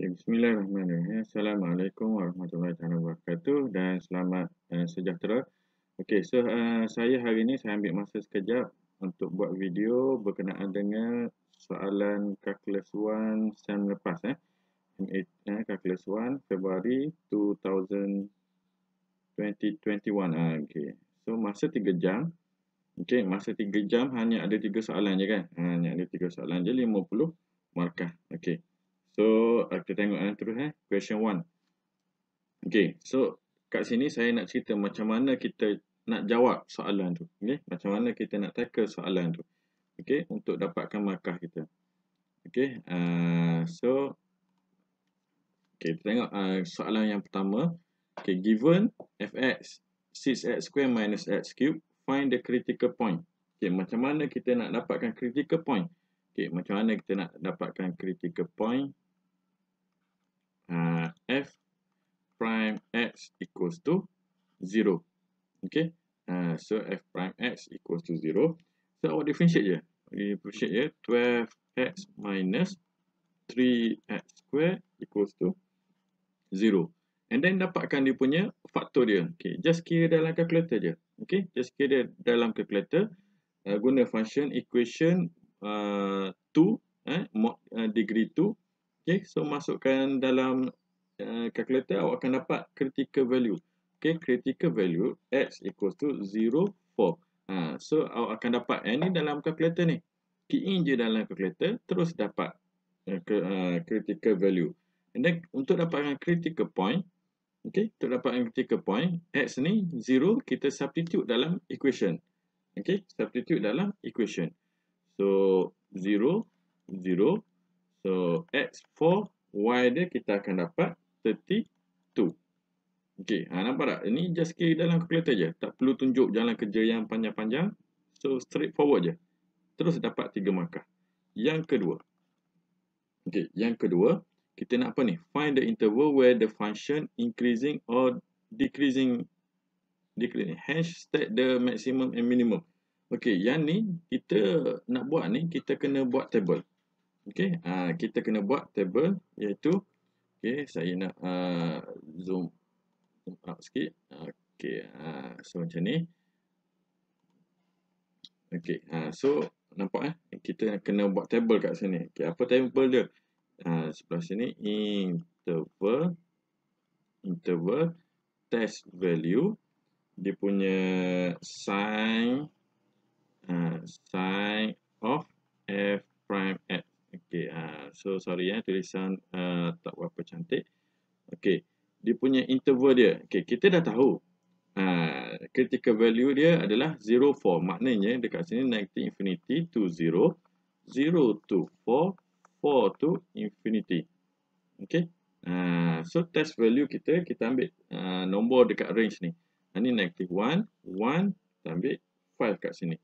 Okay, Bismillahirrahmanirrahim. Assalamualaikum warahmatullahi wabarakatuh dan selamat dan uh, eh, sejahtera. Okey, so uh, saya hari ini saya ambil masa sekejap untuk buat video berkenaan dengan soalan calculus 1 sem lepas eh. eh calculus 1 Februari 2021. Ah, Okay, So masa 3 jam. Okay, masa 3 jam hanya ada 3 soalan je kan? Ah, hanya ada 3 soalan je 50 markah. Okay. So, kita tengok yang eh, terus eh. Question 1. Okay. So, kat sini saya nak cerita macam mana kita nak jawab soalan tu. Okay. Macam mana kita nak tackle soalan tu. Okay. Untuk dapatkan markah kita. Okay. Uh, so, okay. Kita tengok uh, soalan yang pertama. Okay. Given fx 6x square minus x cube, find the critical point. Okay. Macam mana kita nak dapatkan critical point? Okay, macam mana kita nak dapatkan critical point Uh, f prime x equals to zero, Okay. Uh, so, f prime x equals to zero. So, awak differentiate je. differentiate ya. Twelve x minus three x square equals to zero. And then, dapatkan dia punya faktor dia. Okay. Just kira dalam calculator je. Okay. Just kira dalam calculator. Uh, guna function equation 2. Uh, eh, mod uh, degree 2. Okay, so masukkan dalam uh, calculator, awak akan dapat critical value. Okay, critical value X equals to 0.4. Uh, ha, so, awak akan dapat eh, ni dalam calculator ni. Key in je dalam calculator, terus dapat uh, critical value. And then, untuk dapatkan critical point, okay, untuk dapatkan critical point, X ni 0, kita substitute dalam equation. Okay, substitute dalam equation. So, 0, 0, So, X4, Y dia kita akan dapat 32. Okey, ha, nampak tak? Ini just key dalam calculator je. Tak perlu tunjuk jalan kerja yang panjang-panjang. So, straight forward je. Terus dapat 3 markah. Yang kedua. okey, yang kedua. Kita nak apa ni? Find the interval where the function increasing or decreasing. decreasing. Hash stack the maximum and minimum. Okey, yang ni kita nak buat ni, kita kena buat table. Okey, uh, kita kena buat table iaitu okey, saya nak uh, zoom zoom up sikit. Okey, uh, so macam ni. Okey, uh, so nampak eh kita kena buat table kat sini. Okey, apa table dia? Uh, sebelah sini interval interval test value dia punya sign uh, sign of f prime at Okey, uh, so sorry ya, tulisan uh, tak berapa cantik. Okey, dia punya interval dia. Okey, kita dah tahu uh, critical value dia adalah 0,4. Maknanya dekat sini negative infinity to 0, 0 to 4, 4 to infinity. Okey, uh, so test value kita, kita ambil uh, nombor dekat range ni. Ini negative 1, 1, kita ambil 5 kat sini.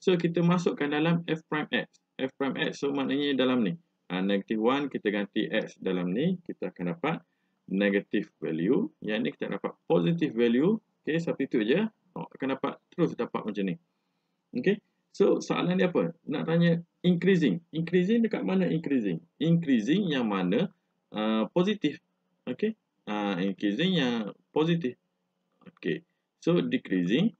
So, kita masukkan dalam f prime x f prime x so maknanya dalam ni ha, negative 1 kita ganti x dalam ni kita akan dapat negative value yang ni kita dapat positive value okey substitute je oh, akan dapat terus dapat macam ni okey so soalan dia apa nak tanya increasing increasing dekat mana increasing increasing yang mana uh, ah, positif okey uh, ah, increasing yang positif okey so decreasing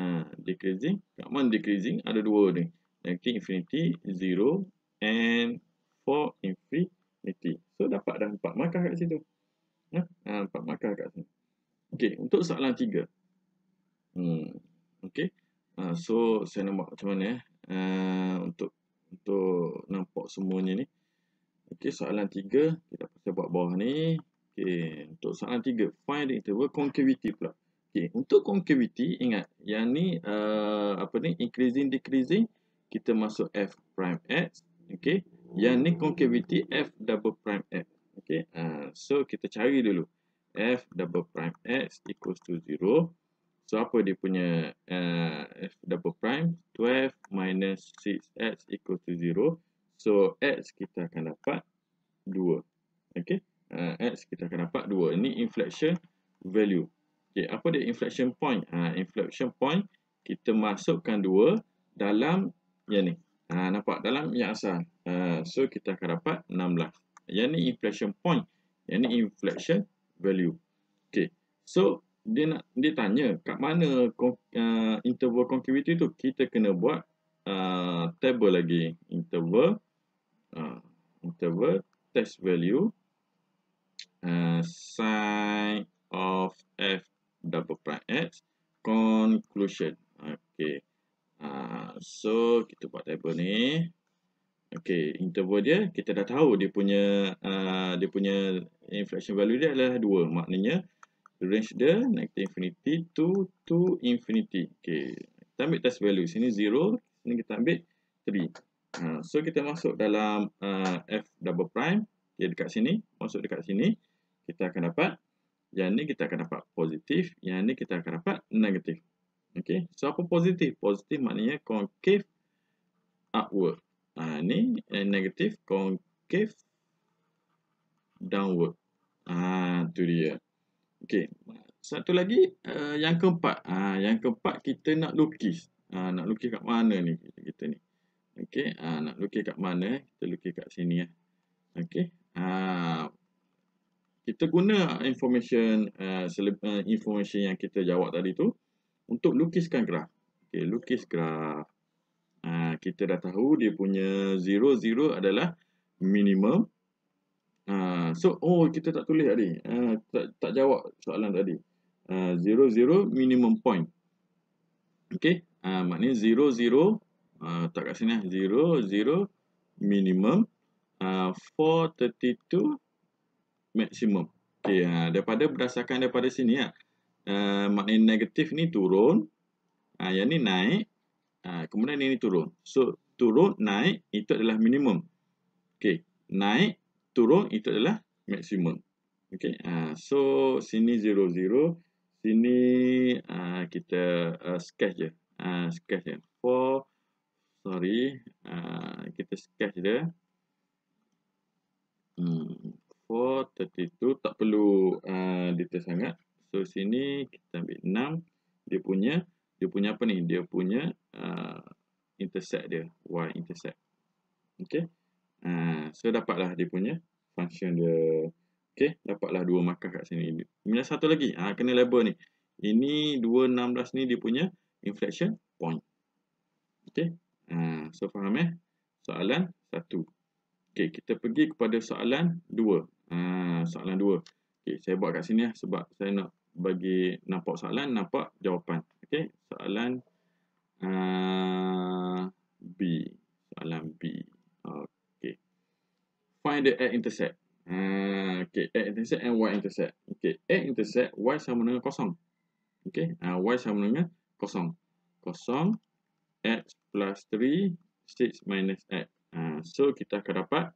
uh, decreasing kat mana decreasing ada dua ni nanti infinity zero and for infinity. So dapat dah empat markah kat situ. Ha? Ha, 4 markah kat sini. Okey, untuk soalan tiga. Hmm. Okey. Ha, so saya nampak macam mana eh? Ha, untuk untuk nampak semuanya ni. Okey, soalan tiga kita pasal buat bawah ni. Okey, untuk soalan tiga find the interval concavity pula. Okey, untuk concavity ingat yang ni uh, apa ni increasing decreasing kita masuk f prime x okey yang ni concavity f double prime x okey uh, ah, so kita cari dulu f double prime x equals to 0 so apa dia punya uh, f double prime 12 minus 6x equals to 0 so x kita akan dapat 2 okey uh, ah, x kita akan dapat 2 ni inflection value okey apa dia inflection point uh, inflection point kita masukkan 2 dalam yang ni. Ha, nampak dalam yang asal. Uh, so kita akan dapat 16. Lah. Yang ni inflection point. Yang ni inflection value. Okay. So dia nak dia tanya kat mana uh, interval concavity tu kita kena buat uh, table lagi interval uh, interval test value uh, sign of f double prime x conclusion okey Ah, so kita buat table ni okey interval dia kita dah tahu dia punya uh, dia punya inflection value dia adalah 2 maknanya range dia naik negative infinity to to infinity Okay, kita ambil test value sini 0 sini kita ambil 3 uh, ah, so kita masuk dalam uh, f double prime dia dekat sini masuk dekat sini kita akan dapat yang ni kita akan dapat positif yang ni kita akan dapat negatif Okey, so apa positif? Positif maknanya concave upward. Ha, ni and eh, negative concave downward. Ah ha, tu dia. Okey. Satu lagi uh, yang keempat. Ah ha, yang keempat kita nak lukis. Ah ha, nak lukis kat mana ni kita, kita ni. Okey, ha, nak lukis kat mana? Kita lukis kat sini Ya. Okey. Ah ha, kita guna information uh, information yang kita jawab tadi tu untuk lukiskan graf. okay, lukis graf. Ha, kita dah tahu dia punya 0, 0 adalah minimum. Ha, so, oh kita tak tulis tadi. Ha, tak, tak jawab soalan tadi. Ha, 0, 0 minimum point. okay. ha, maknanya 0, 0. Uh, tak kat sini lah. 0, 0, minimum. Ha, uh, 4, 32, maksimum. Okay, uh, ha, daripada berdasarkan daripada sini lah. Uh, Eh, makna negatif ni turun. Ha, yang ni naik. Ha, kemudian ini turun. So, turun, naik, itu adalah minimum. Okay. Naik, turun, itu adalah maksimum. Okay. Ha, ah, so, sini 0,0. Sini ha, kita uh, sketch je. Ha, sketch je. For, sorry. Ha, kita sketch dia. Hmm, 4, 32. Tak perlu uh, detail sangat. So sini kita ambil 6 dia punya dia punya apa ni? Dia punya uh, intersect dia y intersect. Okey. Uh, so dapatlah dia punya function dia. Okey, dapatlah dua markah kat sini. Minta satu lagi. Ah uh, kena label ni. Ini 216 ni dia punya inflection point. Okey. Uh, so faham eh? Soalan satu Okey, kita pergi kepada soalan dua Uh, soalan dua Okey, saya buat kat sini lah sebab saya nak bagi nampak soalan, nampak jawapan. Okey, soalan uh, B. Soalan B. Okey. Find the x-intercept. Uh, okey, x-intercept and y-intercept. Okey, x-intercept y sama dengan kosong. Okey, uh, y sama dengan kosong. Kosong, x plus 3, 6 minus x. Uh, so, kita akan dapat...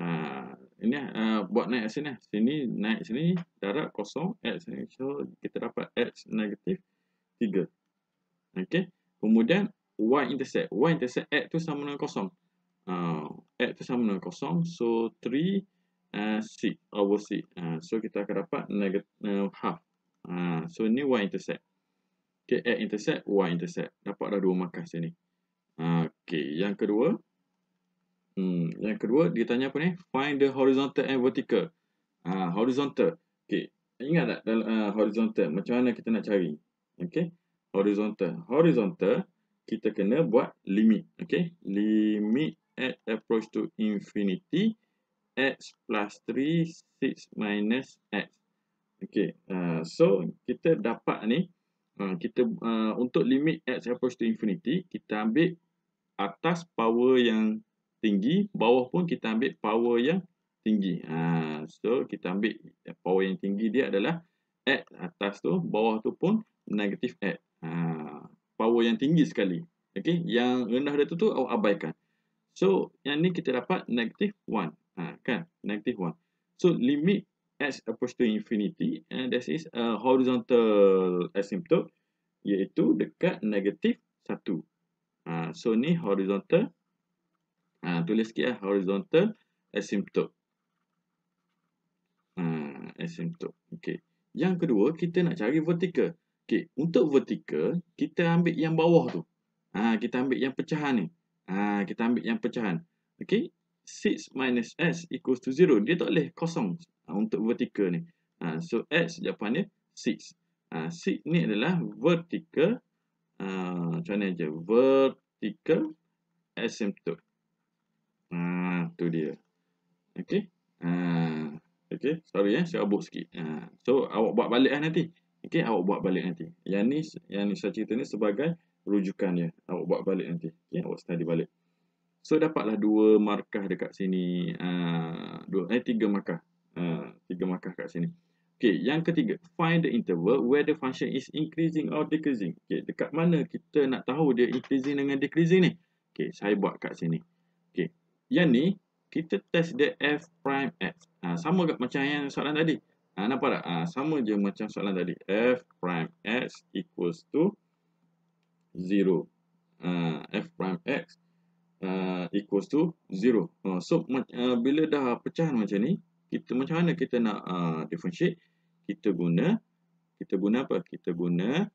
Uh, ini uh, buat naik sini lah. Sini naik sini darab kosong X. So kita dapat X negatif 3. Okey. Kemudian Y intercept. Y intercept X tu sama dengan kosong. Uh, eh, X tu sama dengan kosong. So 3 C uh, over C. Uh, eh, so kita akan dapat negative uh, half. Uh, so ni Y intercept. Okay. X intercept Y intercept. Dapatlah dua markah sini. Uh, Okey. Yang kedua. Yang kedua. Hmm, yang kedua dia tanya apa ni? Find the horizontal and vertical. Ha, horizontal. Okey. Ingat tak dalam uh, horizontal macam mana kita nak cari? Okey. Horizontal. Horizontal kita kena buat limit. Okey. Limit at approach to infinity x plus 3 6 minus x. Okey. Uh, so kita dapat ni Uh, kita uh, untuk limit x approach to infinity kita ambil atas power yang tinggi, bawah pun kita ambil power yang tinggi. Ha, so kita ambil power yang tinggi dia adalah at atas tu, bawah tu pun negatif at. Ha, power yang tinggi sekali. Okay, yang rendah dia tu tu awak abaikan. So yang ni kita dapat negatif 1. Ha, kan? Negatif 1. So limit x approach to infinity and eh, this is a uh, horizontal asymptote iaitu dekat negatif 1. Ha, so ni horizontal Ha, ah, tulis sikit lah. Horizontal asymptote. Ha, asymptote. Okay. Yang kedua, kita nak cari vertikal. Okay. Untuk vertikal, kita ambil yang bawah tu. Ha, kita ambil yang pecahan ni. Ha, kita ambil yang pecahan. Okay. 6 minus S equals to 0. Dia tak boleh kosong ha, untuk vertikal ni. Ha, so, S jawapannya 6. Ha, 6 ni adalah vertikal. Ha, macam mana je? Vertikal asymptote. Ah, tu dia. Okay. Ah. okay. sorry eh, saya abuk sikit. Ah. So awak buat balik eh nanti. Okay, awak buat balik nanti. Yang ni yang ni saya cerita ni sebagai rujukan ya. Awak buat balik nanti. Okey, awak study balik. So dapatlah dua markah dekat sini. Ah, dua eh tiga markah. Ah, tiga markah kat sini. Okay, yang ketiga, find the interval where the function is increasing or decreasing. Okay, dekat mana kita nak tahu dia increasing dengan decreasing ni? Okay, saya buat kat sini. Okay. Yang ni, kita test dia F prime X. Ha, sama ke macam yang soalan tadi. Ha, nampak tak? Ha, sama je macam soalan tadi. F prime X equals to 0. Ha, F prime X uh, equals to 0. Ha, so, uh, bila dah pecahan macam ni, kita macam mana kita nak uh, differentiate? Kita guna, kita guna apa? Kita guna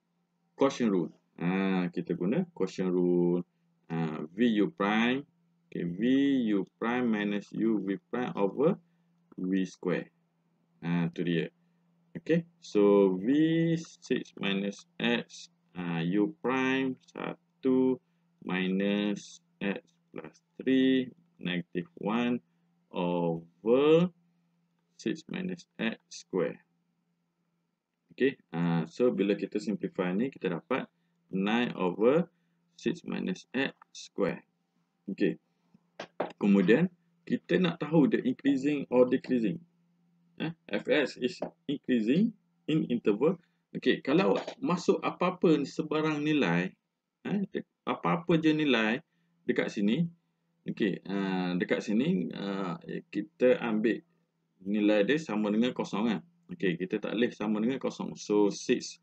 quotient rule. Ha, kita guna quotient rule. Ha, VU prime Okay, v u prime minus u v prime over v square. Ha, tu dia. Okay, so v six minus x uh, u prime satu minus x plus 3 negative 1 over six minus x square. Okay, uh, so bila kita simplify ni, kita dapat 9 over six minus x square. Okay, Kemudian, kita nak tahu the increasing or decreasing. Eh, FS is increasing in interval. Okey, kalau masuk apa-apa sebarang nilai, eh, apa-apa je nilai dekat sini, okey uh, dekat sini uh, kita ambil nilai dia sama dengan kosong kan. Okay, kita tak boleh sama dengan kosong. So, 6.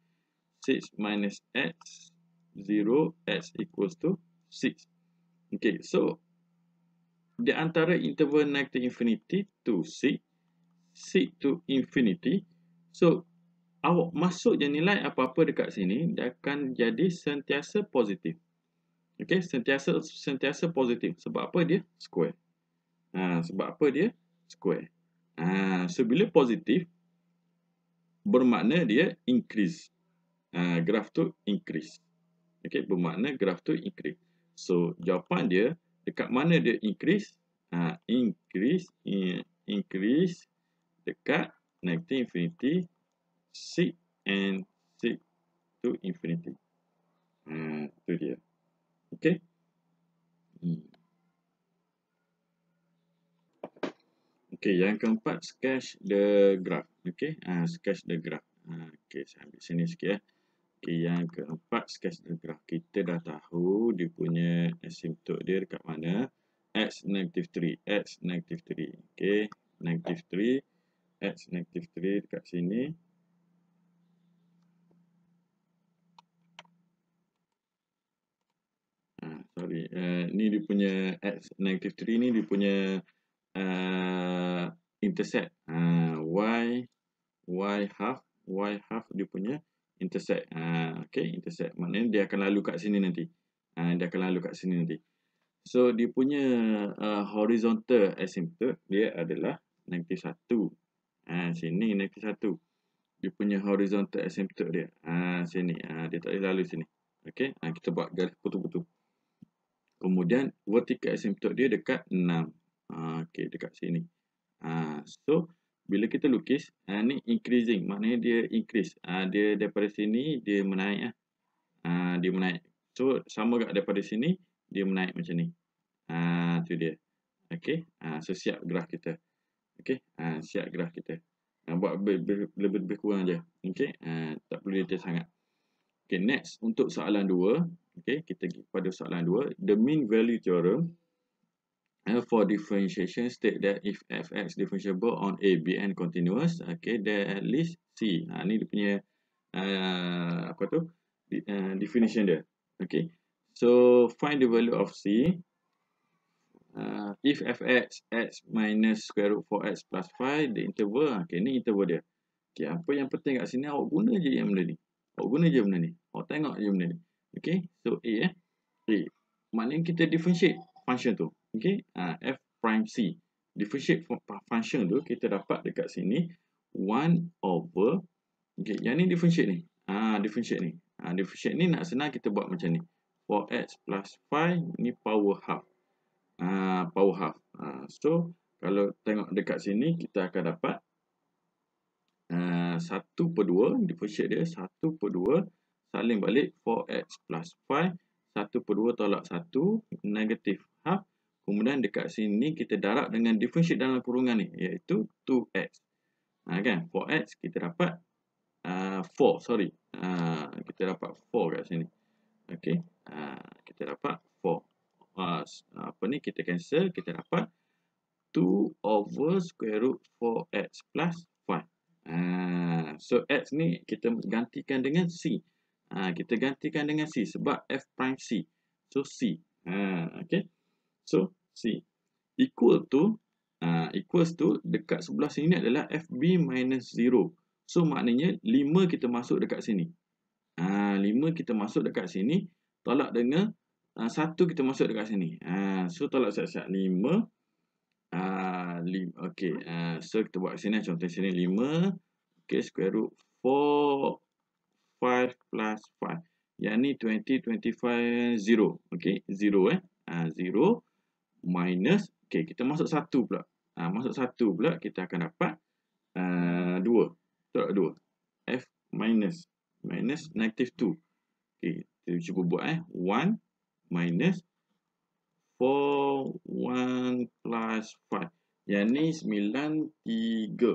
6 minus X, 0, X equals to 6. Okey, so di antara interval to infinity to c, c to infinity. So, awak masuk je nilai apa-apa dekat sini, dia akan jadi sentiasa positif. Okay, sentiasa sentiasa positif. Sebab apa dia? Square. Ha, sebab apa dia? Square. Ha, so, bila positif, bermakna dia increase. Ha, graf tu increase. Okay, bermakna graf tu increase. So, jawapan dia, dekat mana dia increase? Ha, increase in, increase dekat negative infinity C and C to infinity. Ha, tu dia. Okay. Hmm. Okay, yang keempat, sketch the graph. Okay, uh, sketch the graph. Uh, okay, saya ambil sini sikit. Eh yang keempat sketch diagram kita dah tahu dia punya asymptot dia dekat mana x negative 3 x negative 3 okey negative 3 x negative 3 dekat sini ha, Sorry, uh, ni dia punya x negative 3 ni dia punya uh, intercept uh, y y half y half dia punya intersect. Ha, okay, intersect. Maknanya dia akan lalu kat sini nanti. Ha, dia akan lalu kat sini nanti. So, dia punya uh, horizontal asymptote, dia adalah negatif satu. Ha, sini negatif satu. Dia punya horizontal asymptote dia. Ha, sini. Ha, dia tak boleh lalu sini. Okay, ha, kita buat garis putu-putu. Kemudian, vertical asymptote dia dekat 6. Ha, okay, dekat sini. Ha, so, bila kita lukis ha, ni increasing maknanya dia increase ha, dia daripada sini dia menaik ah ha, dia menaik so sama gak daripada sini dia menaik macam ni ha, tu dia Okay, ha, so siap graf kita Okay, ha, siap graf kita ha, buat lebih-lebih kurang aja Okay, ha, tak perlu dia sangat Okay, next untuk soalan dua. Okay, kita pergi pada soalan dua the mean value theorem And for differentiation, state that if f x differentiable on a, b and continuous, okay, then at least c. Ha, ni dia punya, uh, apa tu, uh, definition dia. Okay, so find the value of c. Uh, if f x x minus square root 4x plus five the interval, okay, ni interval dia. Okay, apa yang penting kat sini, awak guna je yang benda ni. Awak guna je mana ni. Awak tengok je benda ni. Okay, so a eh. A. Maknanya kita differentiate function tu okay, ah, f prime c. Differentiate function tu kita dapat dekat sini 1 over okay, yang ni differentiate ni. Ah differentiate ni. Ah differentiate ni nak senang kita buat macam ni. 4x plus 5 ni power half. Ah power half. Ah so kalau tengok dekat sini kita akan dapat Uh, ah, 1 per 2, differentiate dia 1 per 2, saling balik 4x plus 5, 1 per 2 tolak 1, negative half, Kemudian dekat sini kita darab dengan differentiate dalam kurungan ni iaitu 2x. Ha, kan? 4x kita dapat uh, 4 sorry. Uh, kita dapat 4 kat sini. Okey. Uh, kita dapat 4. Uh, ha, apa ni kita cancel kita dapat 2 over square root 4x plus 5. Ha, so x ni kita gantikan dengan c. Ha, kita gantikan dengan c sebab f prime c. So c. Ha, Okey. So, C. Equal to, uh, equals to dekat sebelah sini adalah FB minus 0. So, maknanya 5 kita masuk dekat sini. Uh, ah, 5 kita masuk dekat sini. Tolak dengan uh, ah, 1 kita masuk dekat sini. Uh, so, tolak siap-siap 5. Uh, okay. Uh, so, kita buat sini. Contoh sini 5. Okay, square root 4. 5 plus 5. Yang ni 20, 25, 0. Okay, 0 eh. Uh, 0 minus. Okey, kita masuk satu pula. Ha, masuk satu pula, kita akan dapat uh, dua. Betul dua? F minus. Minus negative two. Okey, kita cuba buat eh. One minus four one plus five. Yang ni sembilan tiga.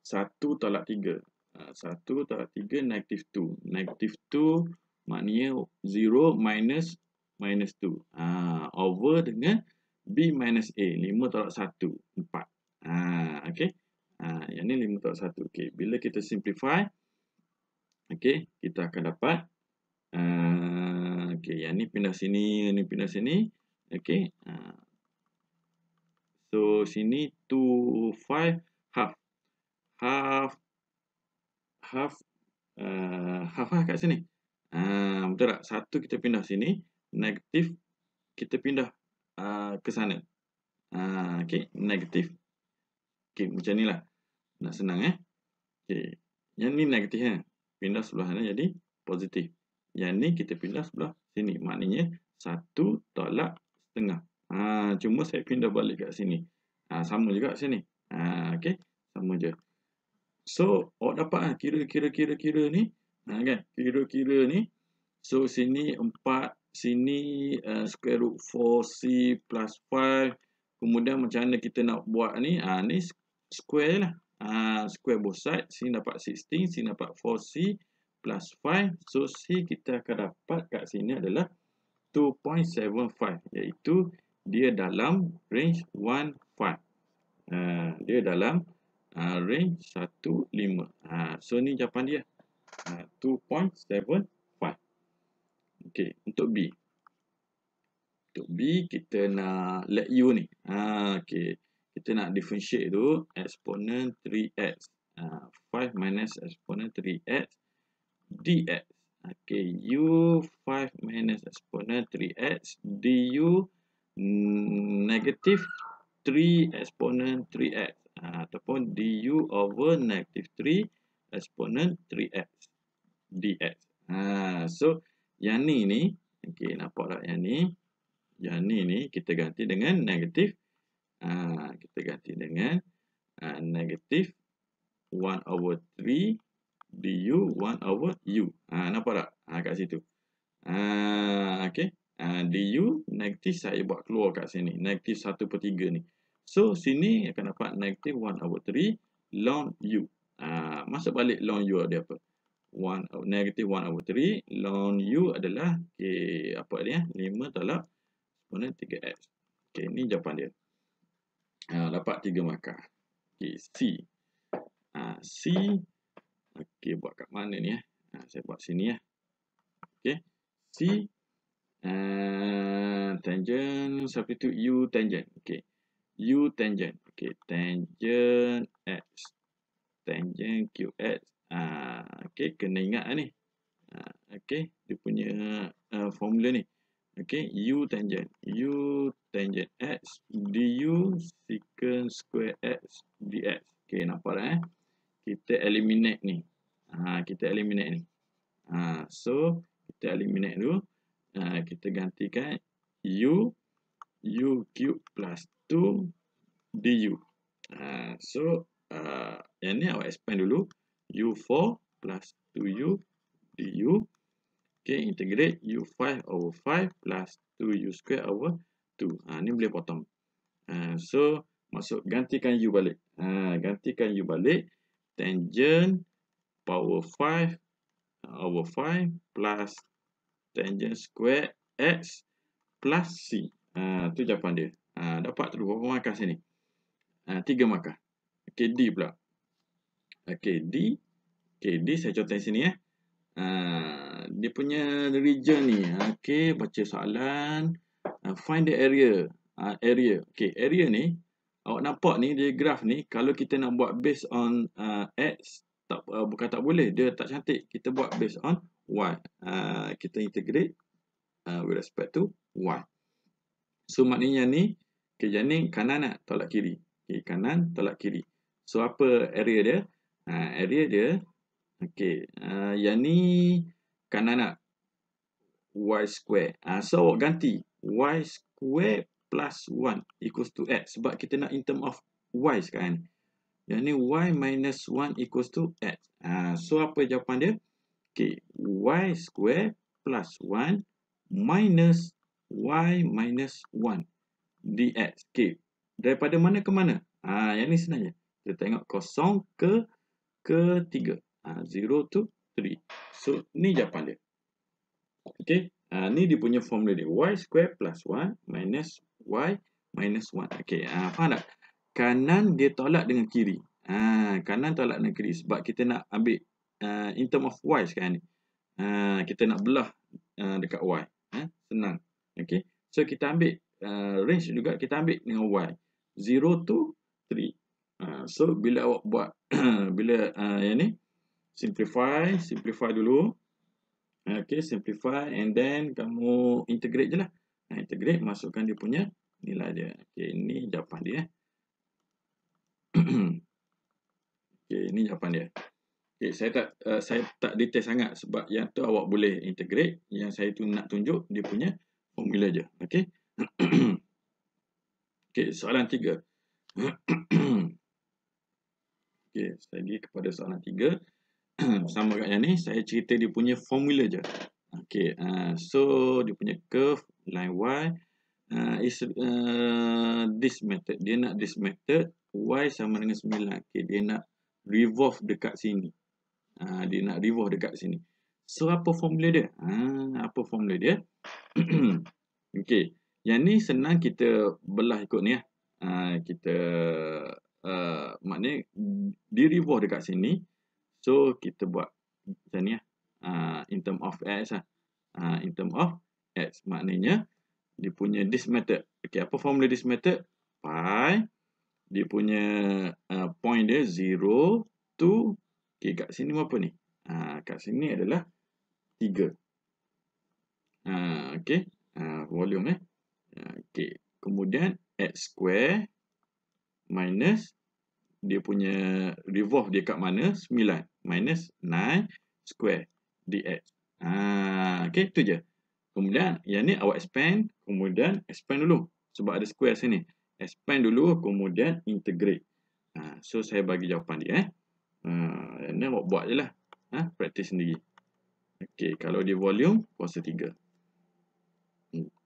Satu tolak tiga. Ha, satu tolak tiga, negative two. Negative two maknanya zero minus minus two. Ah over dengan B minus A, 5 tolak 1, 4. Ha, okay. Ha, yang ni 5 tolak 1. Okay. Bila kita simplify, okay, kita akan dapat, uh, ha, okay, yang ni pindah sini, yang ni pindah sini. Okay. Ha. So, sini 2, 5, half. Half, half, uh, half lah kat sini. Ha, betul tak? 1 kita pindah sini, negatif, kita pindah uh, ke sana. Uh, ah, okay, negatif. Okay, macam ni lah. Nak senang eh. Okay, yang ni negatif Eh? Pindah sebelah sana jadi positif. Yang ni kita pindah sebelah sini. Maknanya satu tolak setengah. Uh, cuma saya pindah balik kat sini. Uh, sama juga sini. Uh, okay, sama je. So, awak dapat kan? Kira-kira-kira-kira ni. Kan? Kira-kira ni. So, sini 4 sini uh, square root 4c plus 5 kemudian macam mana kita nak buat ni uh, ni square lah uh, square both side sini dapat 16 sini dapat 4c plus 5 so c kita akan dapat kat sini adalah 2.75 iaitu dia dalam range 1.5 uh, ha, dia dalam uh, range 1.5 uh, so ni jawapan dia uh, Okey, untuk B. Untuk B, kita nak let U ni. Ha, Okey, kita nak differentiate tu. eksponen 3X. Ha, 5 minus eksponen 3X. DX. Okey, U 5 minus eksponen 3X. DU negative 3 eksponen 3X. Ha, ataupun DU over negative 3 eksponen 3X. DX. Ha, so, yang ni ni, okey nampak tak yang ni? Yang ni ni kita ganti dengan negatif ha, kita ganti dengan ha, negatif 1 over 3 du 1 over u. Ha nampak tak? Ha kat situ. Ha okey. Ha, du negatif saya buat keluar kat sini. Negatif 1/3 ni. So sini akan dapat negatif 1 over 3 long u. Ha masuk balik long u ada apa? 1 uh, negative 1 over 3 ln u adalah k okay, apa dia 5 eh? tolak mana 3x. Okey ni jawapan dia. Uh, dapat 3 maka, Okey C. Ah C okey buat kat mana ni ya? Uh, saya buat sini ya. Okey. C uh, tangent substitute u tangent. Okey. u tangent. Okey tangent x tangent qx Ha, okay, kena ingat lah ni. Ha, okay, dia punya uh, formula ni. Okay, u tangent. u tangent x du secant square x dx. Okay, nampak tak eh? Kita eliminate ni. Ha, kita eliminate ni. Ha, so, kita eliminate dulu. Ha, kita gantikan u u cube plus 2 du. Ha, so, uh, yang ni awak expand dulu u4 plus 2u du. Okay, integrate u5 over 5 plus 2u square over 2. Ha, ni boleh potong. Ha, so, masuk gantikan u balik. Ha, gantikan u balik. Tangent power 5 over 5 plus tangent square x plus c. Ha, tu jawapan dia. Ha, dapat tu berapa markah sini? Ha, tiga markah. Okay, D pula. Okay, D. Okey, D saya contoh sini ya. Uh, dia punya region ni. Okay, ah, baca soalan. Uh, find the area. Uh, area. Okay, area ni. Awak nampak ni, dia graf ni. Kalau kita nak buat based on uh, X, tak, uh, bukan tak boleh. Dia tak cantik. Kita buat based on Y. Uh, kita integrate uh, with respect to Y. So, maknanya ni. Okay, jadi kanan nak tolak kiri. Okey, kanan tolak kiri. So, apa area dia? Ha, area dia. Okey. Uh, yang ni kanan nak lah. y square. Uh, so awak ganti y square plus 1 equals to x. Sebab kita nak in term of y sekarang ni. Yang ni y minus 1 equals to x. Uh, so apa jawapan dia? Okey. y square plus 1 minus y minus 1 dx. Okey. Daripada mana ke mana? Ah, uh, Yang ni senang je. Kita tengok kosong ke ketiga. Ah, zero to three. So, ni jawapan dia. Okay. Ha, ni dia punya formula dia. Y square plus 1 minus Y minus one. Okay. Ha, faham tak? Kanan dia tolak dengan kiri. Ha, kanan tolak dengan kiri sebab kita nak ambil uh, in term of Y sekarang ni. Ha, kita nak belah uh, dekat Y. Ha, senang. Okay. So, kita ambil uh, range juga. Kita ambil dengan Y. zero to three. Ah, so bila awak buat bila uh, yang ni simplify simplify dulu okey simplify and then kamu integrate jelah nah, integrate masukkan dia punya nilai dia okey ini jawapan dia okey ini jawapan dia okey saya tak uh, saya tak detail sangat sebab yang tu awak boleh integrate yang saya tu nak tunjuk dia punya formula je okey okey soalan tiga. Okey, saya pergi kepada soalan tiga Sama dekat yang ni, saya cerita dia punya formula je. Okey, uh, so dia punya curve line y uh, is uh, this method. Dia nak this method y sama dengan 9. Okey, dia nak revolve dekat sini. Uh, dia nak revolve dekat sini. So apa formula dia? uh, apa formula dia? Okey, yang ni senang kita belah ikut ni lah. ah. Uh, kita Ah, maknanya di reward dekat sini so kita buat macam ni lah uh, in term of x lah uh, in term of x maknanya dia punya this method ok apa formula this method pi dia punya uh, point dia 0 to ok kat sini apa ni uh, kat sini adalah 3 uh, ok uh, volume eh uh, ok kemudian x square minus dia punya revolve dia kat mana? 9 minus 9 square dx. Ha, okay, tu je. Kemudian yang ni awak expand, kemudian expand dulu. Sebab ada square sini. Expand dulu, kemudian integrate. Ha, so, saya bagi jawapan dia. Eh. Ha, ni awak buat je lah. Ha, praktis sendiri. Okay, kalau dia volume, kuasa 3.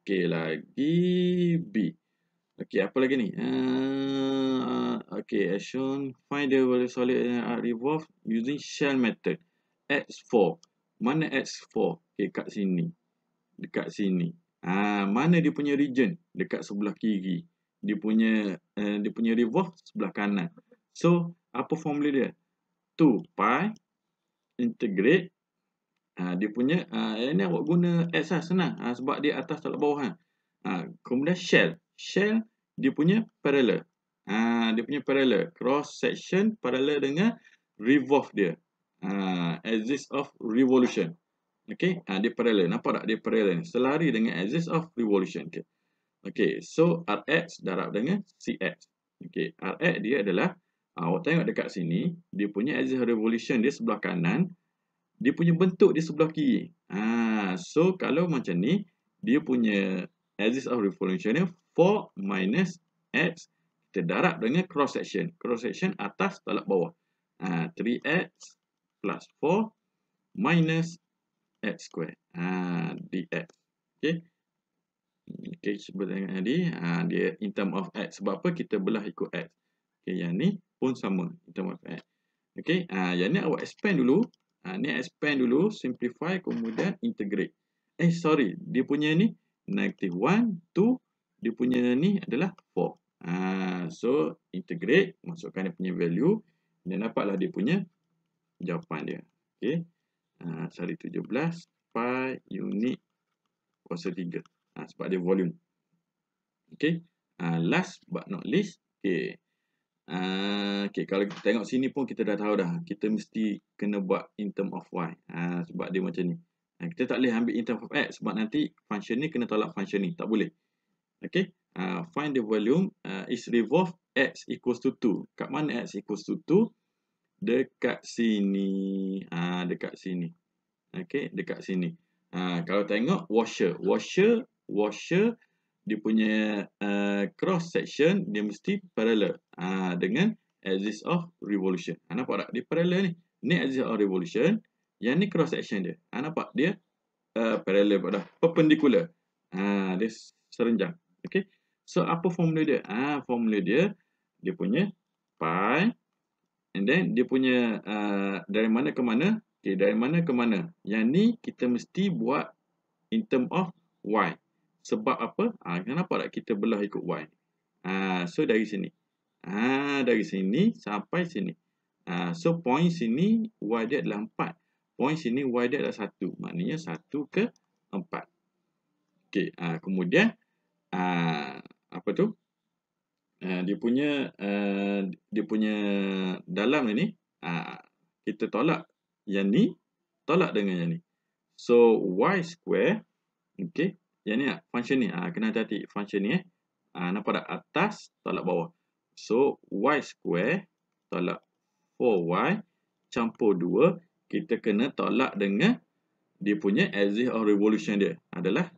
Okay, lagi B. Uh, Okay, apa lagi ni? Uh, Okey, as shown, find the value solid and art revolve using shell method. X4. Mana X4? Okey, kat sini. Dekat sini. Ah, uh, Mana dia punya region? Dekat sebelah kiri. Dia punya uh, dia punya revolve sebelah kanan. So, apa formula dia? 2 pi integrate. Uh, dia punya, uh, ah, ini awak guna X lah, senang. Uh, sebab dia atas tak bawah kan. Uh, kemudian shell shell dia punya parallel. Ha, dia punya parallel. Cross section parallel dengan revolve dia. Ha, axis of revolution. Okay. Ha, dia parallel. Nampak tak dia parallel ni? Selari dengan axis of revolution. Okay. okay. So Rx darab dengan Cx. Okay. Rx dia adalah. Ha, awak tengok dekat sini. Dia punya axis of revolution dia sebelah kanan. Dia punya bentuk di sebelah kiri. Ha, so kalau macam ni. Dia punya axis of revolution ni 4 minus X. Kita darab dengan cross section. Cross section atas tolak bawah. Ha, 3X plus 4 minus X square. Ha, DX. Okay. Okay, seperti yang tadi. Ha, dia in term of X. Sebab apa kita belah ikut X. Okay, yang ni pun sama. In term of X. Okay, ha, yang ni awak expand dulu. Ha, ni expand dulu. Simplify kemudian integrate. Eh, sorry. Dia punya ni negative 1, 2, dia punya ni adalah 4. Ha, so, integrate, masukkan dia punya value dan dapatlah dia punya jawapan dia. Okay. Ha, sorry, 17 pi unit kuasa 3. Ha, sebab dia volume. Okay. Ha, last but not least. Okay. Ha, okay, kalau kita tengok sini pun kita dah tahu dah. Kita mesti kena buat in term of y. Ha, sebab dia macam ni. Ha, kita tak boleh ambil in term of x sebab nanti function ni kena tolak function ni. Tak boleh. Okay. Uh, find the volume uh, is revolve x equals to 2. Kat mana x equals to 2? Dekat sini. Ah uh, dekat sini. Okay. Dekat sini. Ah uh, kalau tengok washer. Washer. Washer. Dia punya uh, cross section. Dia mesti parallel. Ah uh, dengan axis of revolution. Ha, nampak tak? Dia parallel ni. Ni axis of revolution. Yang ni cross section dia. Ha, nampak? Dia uh, parallel pada perpendicular. Ah uh, dia serenjang. Okey. So apa formula dia? Ah ha, formula dia dia punya pi and then dia punya uh, dari mana ke mana? Okey, dari mana ke mana? Yang ni kita mesti buat in term of y. Sebab apa? Ah ha, kenapa tak kita belah ikut y? ha, so dari sini. Ah ha, dari sini sampai sini. Ha, so point sini y dia adalah 4. Point sini y dia adalah 1. Maknanya 1 ke 4. Okey, ha, kemudian uh, apa tu uh, dia punya uh, dia punya dalam ni uh, kita tolak yang ni tolak dengan yang ni so y square okey yang ni function ni uh, kena hati-hati function ni eh uh, nampak tak atas tolak bawah so y square tolak 4y campur 2 kita kena tolak dengan dia punya axis of revolution dia adalah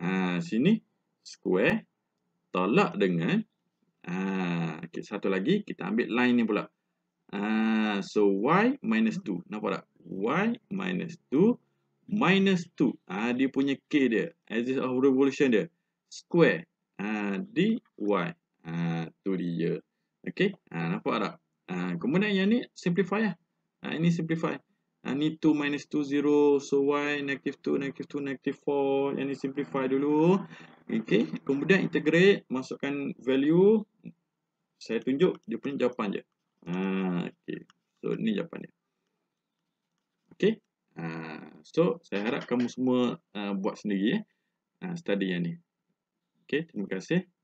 Ha, sini square tolak dengan ha, okay, satu lagi kita ambil line ni pula. Ha, so y minus 2. Nampak tak? y minus 2 minus 2. Ha, dia punya k dia. Axis of revolution dia. Square ha, dy. Ha, tu dia. Okay. Ha, nampak tak? Ha, kemudian yang ni simplify lah. Ha, ini simplify. I need 2 minus 2, 0. So, y negative 2, negative 2, negative 4. Yang ni simplify dulu. Okay. Kemudian integrate. Masukkan value. Saya tunjuk dia punya jawapan je. Ha, okay. So, ni jawapan dia. Okay. Ha, so, saya harap kamu semua uh, buat sendiri. Eh. Ha, study yang ni. Okay. Terima kasih.